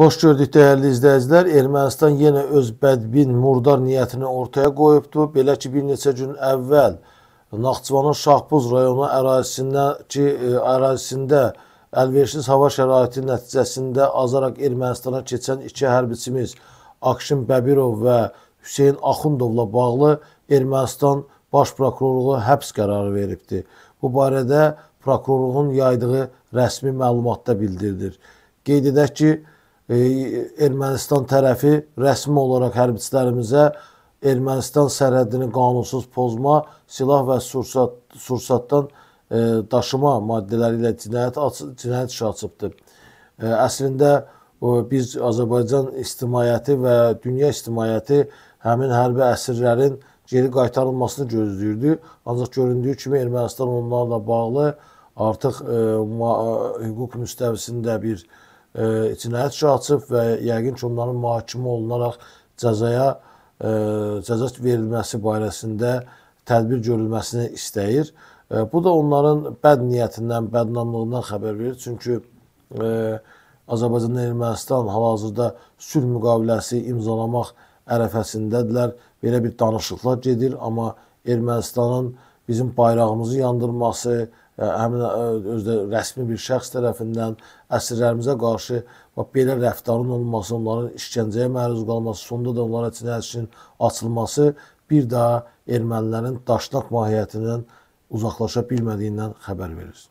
Xoş gördük dəyərli izləyicilər, Ermənistan yenə öz bədbin, murdar niyyətini ortaya qoyubdur. Belə ki, bir neçə gün əvvəl Naxçıvanın Şahbuz rayonu ərazisində ki, e, ərazisində əlverişsiz hava şəraiti nəticəsində azaraq Ermənistana keçən iki hərbiçimiz Akşin Bəbirov və Hüseyn Axundovla bağlı Ermənistan Baş Prokurorluğu həbs qərarı veribdir. Bu barədə prokurorluğun yaydığı rəsmi məlumatda bildirilir. Qeyd edək ki, E, Ermənistan tərəfi rəsmi olaraq hərbçilərimizə Ermənistan sərhədini qanunsuz pozma, silah və sursat, sursatdan e, daşıma maddələri ilə cinayət, cinayət işi açıbdır. E, əslində biz Azərbaycan ictimaiyyəti və dünya ictimaiyyəti həmin hərbi əsirlərin geri qaytarılmasını gözləyirdi. Ancaq göründüyü kimi Ermənistan onlarla bağlı artıq hüquq müstəvisində bir e, cinayət işi açıb və yəqin ki, onların mühakimə olunaraq cəzaya e, cəza verilməsi barəsində tədbir görülməsini istəyir. E, bu da onların bəd niyyətindən, bədnamlığından xəbər verir. Çünki e, Azərbaycan və Ermənistan hal-hazırda sülh müqaviləsi imzalamaq ərəfəsindədirlər. Belə bir danışıqlar gedir, amma Ermənistanın bizim bayrağımızı yandırması, həmin özdə rəsmi bir şəxs tərəfindən əsirlərimizə qarşı bax belə rəftarın olması, onların işgəncəyə məruz qalması, sonda da onlara cinayət açılması bir daha ermənilərin daşnaq mahiyyətindən uzaqlaşa bilmədiyindən xəbər verir.